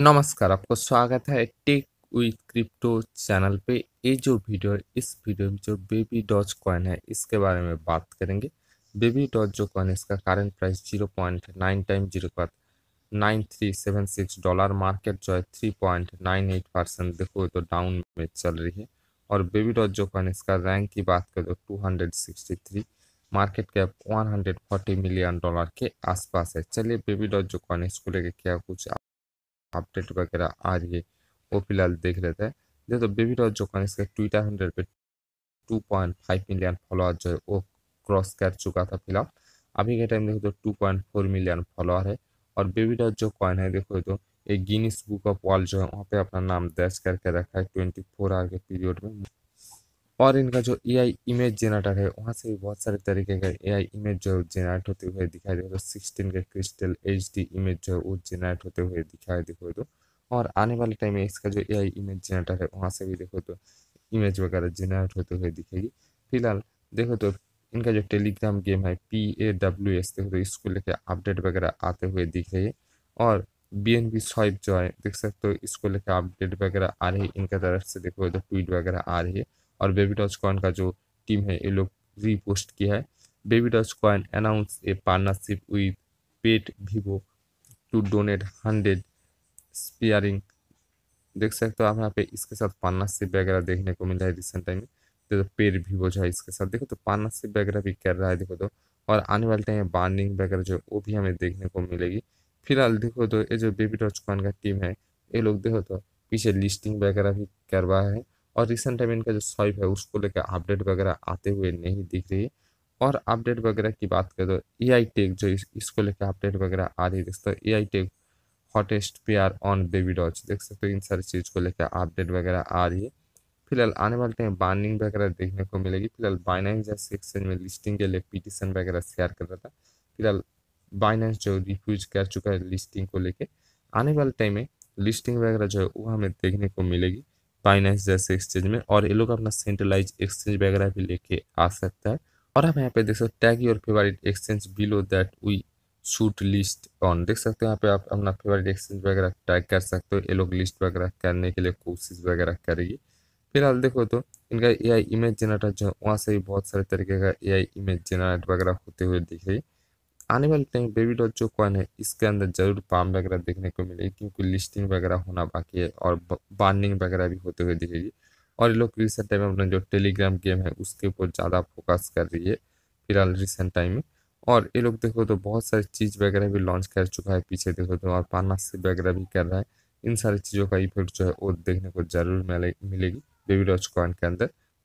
नमस्कार आपको स्वागत है टेक विथ क्रिप्टो चैनल पे ये जो वीडियो है इस वीडियो में जो बेबी डॉज कॉइन है इसके बारे में बात करेंगे बेबी डॉज जो कॉइन है इसका current price zero point nine time zero का nine three seven six dollar market जो है three point nine eight percent देखो तो डाउन में चल रही है और बेबी डॉज जो कॉइन इसका रैंक की बात करें तो two hundred sixty three market cap 140 million dollar के आसपास है चलिए बेबी डॉट जो कॉइन इसको लेके क्या कुछ अपडेट वगैरह आ रही वो फिलहाल देख लेते हैं देखो बेबी डॉल जो है इसका ट्विटर हैंडल पे 2.5 मिलियन फॉलोअर जो है वो क्रॉस कर चुका था फिलहाल अभी के टाइम देखो तो 2.4 मिलियन फॉलोअर है और बेबी डॉट जो कॉइन है देखो तो एक गिनीस बुक ऑफ वर्ल्ड जो है वहाँ पे अपना नाम दर्ज करके रखा है ट्वेंटी फोर आवर के पीरियड में और इनका जो ए इमेज जेनरेटर है वहाँ से भी बहुत सारे तरीके का ए इमेज जो जेनरेट होते हुए दिखाई दे तो सिक्सटीन का क्रिस्टल एच इमेज जो है वो जेनरेट होते हुए दिखाई देखो तो और आने वाले टाइम में इसका जो ए इमेज जनरेटर है वहाँ से भी देखो तो इमेज वगैरह जेनरेट होते हुए दिखेगी फिलहाल देखो तो इनका जो टेलीग्राम गेम है पी ए डब्ल्यू एस देखो तो इसको लेकर अपडेट वगैरह आते हुए दिख रही है और बी एन बी स्वाइप जो है देख सकते हो इसको लेकर अपडेट वगैरह आ रही है इनका तरफ से देखो तो ट्वीट वगैरह आ रही है और बेबी डॉज कॉइन का जो टीम है ये लोग रीपोस्ट किया है baby Doge coin announce a partnership we PetVivo to donate hundred spearing देख सकते हो आप यहाँ पे इसके साथ पार्टनरशिप वगैरह देखने को मिल रहा है रिसेंट टाइम में पेट पेड़ भी वो जो है इसके साथ देखो तो पार्टनरशिप वगैरह भी कर रहा है देखो तो और आने वाले टाइम में बार्निंग वगैरह जो वो भी हमें देखने को मिलेगी फिलहाल देखो तो ये जो बेबी डॉज कॉइन का टीम है ये लोग देखो तो पीछे लिस्टिंग वगैरह भी करवा है और रिसेंट टाइम इनका जो स्वाइप है उसको लेकर अपडेट वगैरह आते हुए नहीं दिख रही और अपडेट वगैरह की बात करें तो ए आई टेक जो इस, इसको लेकर अपडेट वगैरह आ रही है दोस्तों A I tech hottest P R on baby Doge देख सकते हो इन सारी चीज़ को लेकर अपडेट वगैरह आ रही है फिलहाल आने वाले टाइम बाइनिंग वगैरह देखने को मिलेगी फिलहाल बाइनेंस जैसे एक्सचेंज में लिस्टिंग के लिए पिटिशन वगैरह शेयर कर रहा था फिलहाल बाइनेंस जो रिफ्यूज कर चुका है लिस्टिंग को लेके आने वाले टाइम में लिस्टिंग वगैरह जो है वो हमें देखने को मिलेगी फाइनेंस जैसे एक्सचेंज में और ये लोग अपना सेंट्रलाइज एक्सचेंज वगैरह भी लेके आ सकता है और हम यहाँ पे देख सकते tag your favourite exchange below that we shoot list on देख सकते हो यहाँ पे आप अपना फेवरेट एक्सचेंज वगैरह टैग कर सकते हो ये लोग लिस्ट वगैरह करने के लिए कोशिश वगैरह करेगी फिलहाल देखो तो इनका ए आई इमेज जनरेटर जो है वहाँ से भी बहुत सारे तरीके का ए आई इमेज जनरेट वगैरह होते हुए दिख रही आने वाले टाइम बेबी डॉल जो कॉइन है इसके अंदर जरूर पाम वगैरह देखने को मिलेगी क्योंकि लिस्टिंग वगैरह होना बाकी है और बार्निंग वगैरह भी होते हुए दिखेगी और ये लोग रिसेंट टाइम में अपना जो टेलीग्राम गेम है उसके ऊपर ज़्यादा फोकस कर रही है फिलहाल रिसेंट टाइम में और ये लोग देखो तो बहुत सारी चीज़ वगैरह भी लॉन्च कर चुका है पीछे देखो तो और पार्टनरशिप वगैरह भी कर रहा है इन सारी चीज़ों का इफेक्ट जो है वो देखने को जरूर मिलेगी बेबी डॉच कॉइन के अंदर